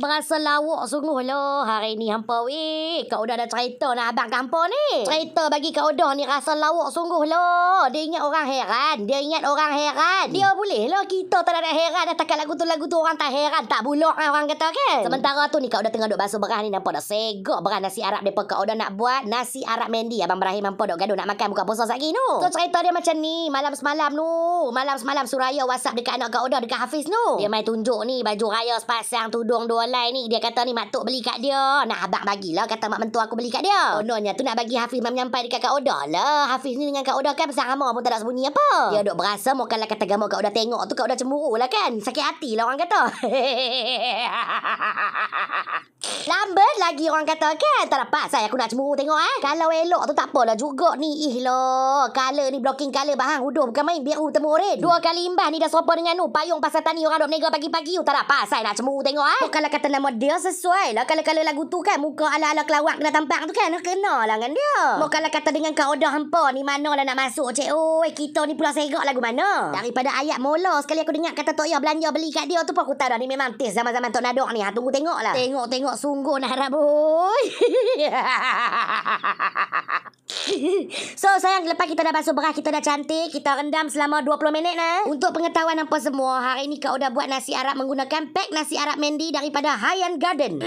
berasa lawak sungguh lah hari ni hampa weh. Kak Udah dah cerita nak abang kampo ni. Cerita bagi Kak Udah ni rasa lawak sungguh lah. Dia ingat orang heran. Dia ingat orang heran. Dia boleh lah kita tak ada heran. Dah takat lagu tu lagu tu orang tak heran. Tak bulok lah orang kata kan. Sementara tu ni Kak Udah tengah duduk basuh berah ni nampak dah segok berah nasi Arab depa Kak Udah nak buat. Nasi Arab Mandy. Abang Berahim hampa duduk gaduh nak makan buka puasa sakit tu So cerita dia macam ni. Malam semalam tu. Malam semalam Suraya whatsapp dekat anak Kak Udah dekat Hafiz tu. Dia main tunjuk ni baju raya sepasang tudung dua online ni Dia kata ni Mak Tok beli kat dia Nak abang bagilah Kata mak mentua aku beli kat dia Kononnya tu nak bagi Hafiz mam menyampai dekat Kak Oda lah Hafiz ni dengan Kak Oda kan Pasal ramah pun tak nak sembunyi apa Dia dok berasa Mokanlah kata gamau Kak Oda tengok tu Kak Oda cemburu lah kan Sakit hati lah orang kata Lambat lagi orang kata kan Tak dapat saya aku nak cemburu tengok eh Kalau elok tu tak apalah juga ni Ih lah Color ni blocking color bahang Huduh bukan main biru temu orin Dua kali imbas ni dah sopa dengan nu Payung pasal tani orang duk negara pagi-pagi Tak dapat saya nak cemburu tengok eh Kalau kata nama dia sesuai lah kalau-kalau lagu tu kan muka ala-ala kelawak kena tampak tu kan kena lah dengan dia mau kalau kata dengan kau dah hampa ni mana lah nak masuk cik oi kita ni pula serak lagu mana daripada ayat mola sekali aku dengar kata tok ya belanja beli kat dia tu pun aku tahu dah ni memang tis. zaman-zaman tok nadok ni ha, tunggu tengok lah tengok-tengok sungguh nak harap boy So sayang lepas kita dah basuh beras Kita dah cantik Kita rendam selama 20 minit nah. Eh. Untuk pengetahuan apa semua Hari ni kau dah buat nasi Arab Menggunakan pack nasi Arab Mandy Daripada Hayan Garden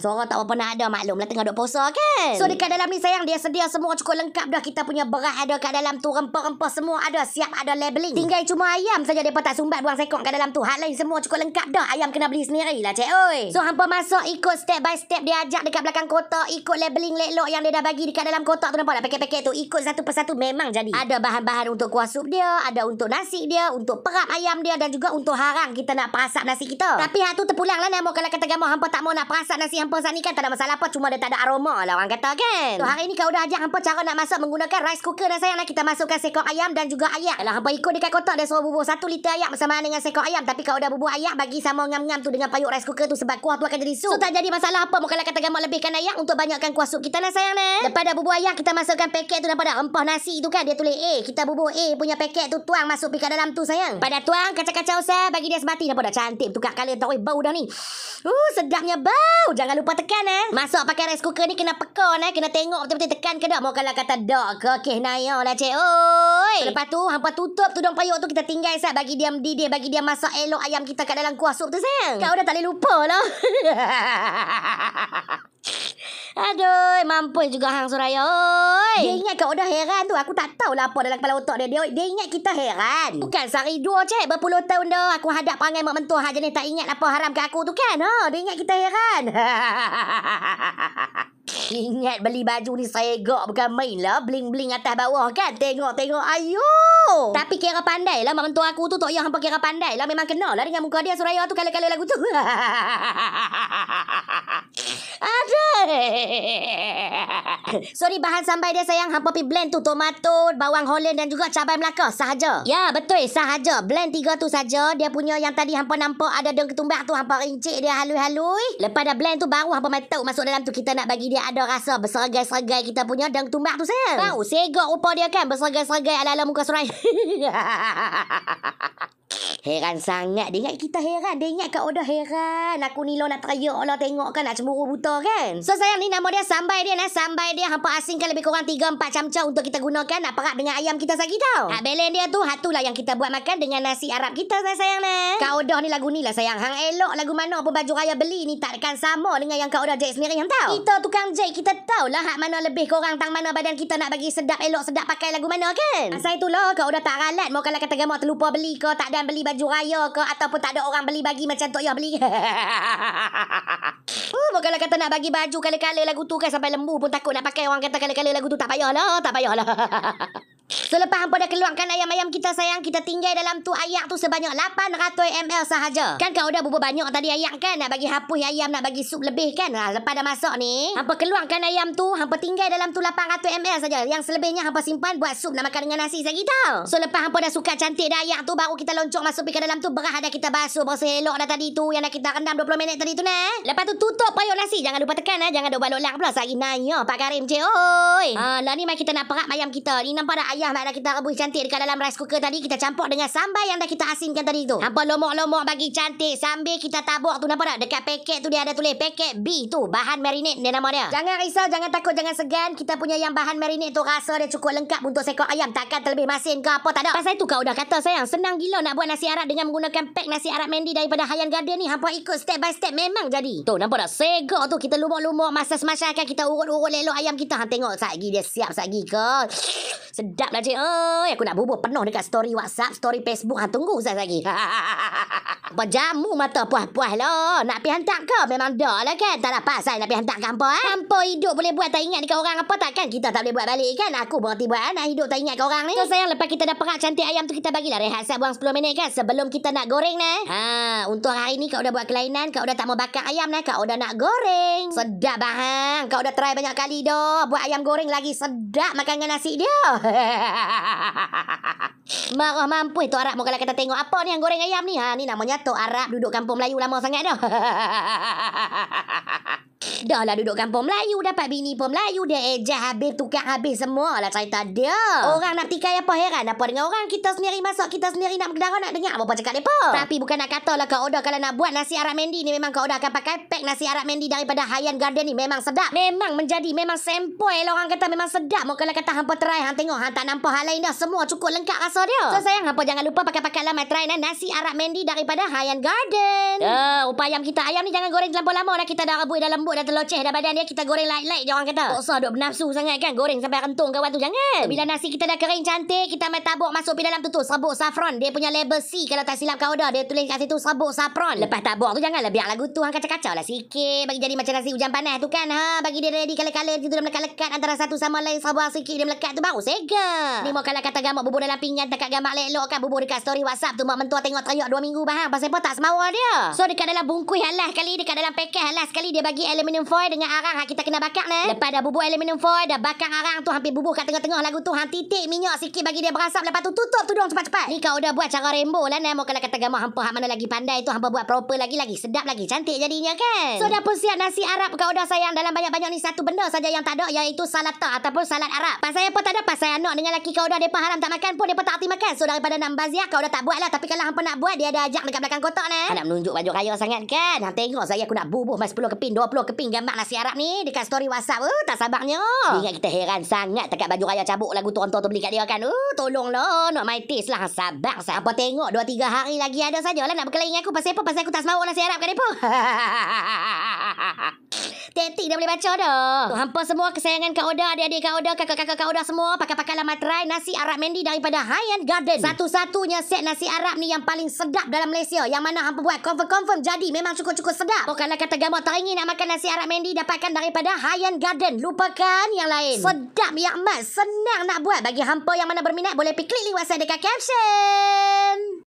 Suara tak apa nak ada maklum Lah tengah duk puasa kan So dekat dalam ni sayang Dia sedia semua cukup lengkap dah Kita punya beras ada kat dalam tu Rempah-rempah semua ada Siap ada labeling Tinggal cuma ayam saja dia tak sumbat buang sekong kat dalam tu Hal lain semua cukup lengkap dah Ayam kena beli sendiri lah cik oi So hampa masuk ikut step by step Dia ajak dekat belakang kotak Ikut labeling lelok yang dia dah bagi Dekat dalam kotak tu nampak lah paket-paket tu ikut satu persatu memang jadi. Ada bahan-bahan untuk kuah sup dia, ada untuk nasi dia, untuk perap ayam dia dan juga untuk harang kita nak perasak nasi kita. Tapi hak tu terpulang lah nama kalau kata kamu hampa tak mau nak perasak nasi hampa saat ni kan tak ada masalah apa cuma dia tak ada aroma lah orang kata kan. Tu hari ni kau dah ajar hampa cara nak masak menggunakan rice cooker dah sayang lah kita masukkan sekor ayam dan juga ayam. Kalau hampa ikut dekat kotak dia suruh bubuh 1 liter ayam bersama dengan sekor ayam tapi kau dah bubuh ayam bagi sama ngam-ngam tu dengan payuk rice cooker tu sebab kuah tu akan jadi sup. So tak jadi masalah apa mau kalau kata kamu lebihkan ayam untuk banyakkan kuah sup kita nak lah, sayang ne. Lah, eh. Lepas dah bubuh ayam kita masuk masukkan paket tu daripada empah nasi tu kan dia tulis A kita bubur A punya paket tu tuang masuk pika dalam tu sayang pada tuang kacau-kacau sah bagi dia sebati dah pada cantik tukar kala tak weh bau dah ni uh sedapnya bau jangan lupa tekan eh masuk pakai rice cooker ni kena pekon eh kena tengok betul-betul tekan ke dak mau kalau kata dak ke okey nayo lah cik oi lepas tu hangpa tutup tudung payuk tu kita tinggal sah bagi dia mendidih bagi dia masak elok ayam kita kat dalam kuah sup tu sayang kau dah tak boleh lupa lah aduh Oi, mampus juga Hang Suraya. Oi. Dia ingat kau udah heran tu. Aku tak tahu lah apa dalam kepala otak dia. Dia, dia ingat kita heran. Bukan sehari dua, cik. Berpuluh tahun dah. Aku hadap perangai mak mentua hari ni. Tak ingat apa haram ke aku tu kan. Ha? Dia ingat kita heran. Ingat beli baju ni segak bukan main lah. Bling-bling atas bawah kan. Tengok-tengok. Ayo. Tapi kira pandai lah. Mak mentua aku tu tak payah hampa kira pandai lah. Memang kenal lah dengan muka dia Suraya tu kala-kala lagu tu. Sorry bahan sambal dia sayang Hampa pergi blend tu Tomato, bawang holland dan juga cabai melaka Sahaja Ya betul sahaja Blend tiga tu saja. Dia punya yang tadi hampa nampak Ada daun ketumbar tu Hampa rincik dia halui-halui Lepas dah blend tu Baru hampa matuk masuk dalam tu Kita nak bagi dia ada rasa Berseragai-seragai kita punya Daun ketumbar tu sayang Bau segok rupa dia kan Berseragai-seragai ala-ala muka surai Heran sangat. Dia ingat kita heran. Dia ingat Kak Oda heran. Aku ni lo nak teriak lah tengok kan. Nak cemburu buta kan. So sayang ni nama dia sambai dia. Nah, sambai dia. Hampa asingkan lebih kurang 3-4 camca untuk kita gunakan. Nak perak dengan ayam kita sagi tau. Hak belen dia tu. Hak tu lah yang kita buat makan dengan nasi Arab kita sayang sayang ni. Kak Oda ni lagu ni lah sayang. Hang elok lagu mana apa baju raya beli ni. Takkan sama dengan yang Kak Oda jahit sendiri yang tau. Kita tukang jahit kita tau lah. Hak mana lebih kurang tang mana badan kita nak bagi sedap elok sedap pakai lagu mana kan. Asal itulah Kak Oda tak ralat. Mau kalau kata gamak terlupa beli ke. Tak dan beli baju raya ke ataupun tak ada orang beli bagi macam Tok Yoh beli. oh, uh, kalau kata nak bagi baju kala-kala lagu tu kan sampai lembu pun takut nak pakai orang kata kala-kala lagu tu tak payahlah, tak payahlah. Selepas hampa dah keluarkan ayam-ayam kita sayang, kita tinggal dalam tu ayam tu sebanyak 800 ml sahaja. Kan kau dah bubur banyak tadi ayam kan? Nak bagi hapus ayam, nak bagi sup lebih kan? Nah, ha, lepas dah masak ni, hampa keluarkan ayam tu, hampa tinggal dalam tu 800 ml saja. Yang selebihnya hampa simpan buat sup nak makan dengan nasi sahaja tau. So lepas hampa dah suka cantik dah ayam tu, baru kita loncok masuk ke dalam tu, berah dah kita basuh, bawa elok dah tadi tu, yang dah kita rendam 20 minit tadi tu nah. Lepas tu tutup payuk nasi, jangan lupa tekan nah. Eh. jangan duk balok lak pula. Sahagi nanya, Pak Karim je, oi. Ah, lah ni mai kita nak perak ayam kita. Ni nampak dah ayam yang dah kita rebus cantik dekat dalam rice cooker tadi kita campur dengan sambal yang dah kita asinkan tadi tu. Nampak lomok-lomok bagi cantik sambil kita tabur tu nampak tak? Dekat paket tu dia ada tulis paket B tu bahan marinade dia nama dia. Jangan risau, jangan takut, jangan segan. Kita punya yang bahan marinade tu rasa dia cukup lengkap untuk seekor ayam. Takkan terlebih masin ke apa tak ada. Pasal itu kau dah kata sayang, senang gila nak buat nasi arak dengan menggunakan pack nasi arak Mandy daripada Hayan Garden ni. Hampa ikut step by step memang jadi. Tu nampak tak? Segar tu kita lumuk-lumuk masa semasa kan kita urut-urut lelok ayam kita. Hang tengok sat dia siap sat ke. Sedap lah cik. Oh, aku nak bubuh penuh dekat story WhatsApp, story Facebook. Ha, tunggu saya lagi. Ha, ha, ha, apa jamu mata puas-puas lah. Nak pergi hantar kau memang dah lah kan. Tak ada pasal nak pergi hantar kau eh. Apa hidup boleh buat tak ingat dekat orang apa takkan kita tak boleh buat balik kan. Aku berhenti buat anak eh, hidup tak ingat kau orang ni. So sayang lepas kita dah perak cantik ayam tu kita bagilah rehat saya buang 10 minit kan. Sebelum kita nak goreng ni. Eh. Ha, untuk hari ni kau dah buat kelainan. Kau dah tak mau bakar ayam ni. Kau dah nak goreng. Sedap bahang. Kau dah try banyak kali dah. Buat ayam goreng lagi sedap makan dengan nasi dia. Marah mampu itu Arab kalau kita tengok apa ni yang goreng ayam ni. Ha, ni namanya Tok Arab duduk kampung Melayu lama sangat dah. Dah lah duduk kampung Melayu Dapat bini pun Melayu Dia ejak habis tukar habis semua lah cerita dia Orang nak tikai apa heran Apa dengan orang Kita sendiri masuk Kita sendiri nak berdara Nak dengar apa-apa cakap dia Tapi bukan nak kata lah Kak Oda kalau nak buat nasi arak mandi ni Memang Kak Oda akan pakai pack nasi arak mandi Daripada Hayan Garden ni Memang sedap Memang menjadi Memang sempoil lah Orang kata memang sedap Mau kalau kata hampa try Hang tengok Hang tak nampak hal lain dah Semua cukup lengkap rasa dia So sayang hampa jangan lupa Pakai-pakai lah try nah, Nasi arak mandi Daripada Hayan Garden Eh, ya, uh, upaya kita Ayam ni jangan goreng terlalu lama Dah kita dah rebut dalam rambut dah terloceh dah badan dia kita goreng light-light je orang kata. Tak usah duk bernafsu sangat kan goreng sampai rentung kawan tu jangan. Bila nasi kita dah kering cantik kita ambil tabuk masuk pi dalam tu tu serbuk saffron. Dia punya label C kalau tak silap kau dah dia tulis kat situ serbuk saffron. Lepas tabuk tu janganlah biar lagu tu hang kacau-kacau lah sikit bagi jadi macam nasi hujan panas tu kan. Ha bagi dia ready kala-kala situ dah melekat-lekat antara satu sama lain sabar sikit dia melekat tu baru segar. Ni mau kalau kata gamak bubur dalam pinggan dekat gamak lelok kan bubur dekat story WhatsApp tu mak mentua tengok teriak 2 minggu bahang pasal apa tak semawa dia. So dekat dalam bungkus alas kali dekat dalam pakej alas kali dia bagi aluminium foil dengan arang hak kita kena bakar ni. Lepas dah bubuh aluminium foil, dah bakar arang tu hampir bubuh kat tengah-tengah lagu tu. Hang titik minyak sikit bagi dia berasap lepas tu tutup tudung cepat-cepat. Ni kau dah buat cara rainbow lah ni. Mungkin kata gamah hampa hak mana lagi pandai tu hampa buat proper lagi lagi sedap lagi cantik jadinya kan. So dah pun siap nasi Arab kau dah sayang dalam banyak-banyak ni satu benda saja yang tak ada iaitu salata ataupun salad Arab. Pasal apa tak ada pas saya anak dengan laki kau dah depa haram tak makan pun depa tak hati makan. So daripada nak bazia kau dah tak buat lah tapi kalau hampa nak buat dia ada ajak dekat belakang kotak ni. Nak menunjuk baju raya sangat kan. Hang tengok saya aku nak bubuh mas 10 keping 20 keping gambar nasi Arab ni dekat story WhatsApp. Oh, tak sabarnya. Ingat kita heran sangat dekat baju raya cabuk lagu tu orang tu beli kat dia kan. Oh, tolonglah nak my taste lah. Sabar. apa tengok Dua tiga hari lagi ada sajalah nak berkelahi dengan aku pasal apa? Pasal aku tak semau nasi Arab kat depa. Tentik dah boleh baca dah. Hampa semua kesayangan Kak Oda, adik-adik Kak Oda, kakak-kakak Kak Oda semua. Pakai-pakai lama try nasi Arab Mandy daripada High End Garden. Satu-satunya set nasi Arab ni yang paling sedap dalam Malaysia. Yang mana hampa buat confirm-confirm jadi memang cukup-cukup sedap. Oh, kalau kata gamut tak ingin nak makan nasi Arab Mandy, dapatkan daripada High End Garden. Lupakan yang lain. Sedap yang amat. Senang nak buat. Bagi hampa yang mana berminat, boleh pergi klik link WhatsApp dekat caption.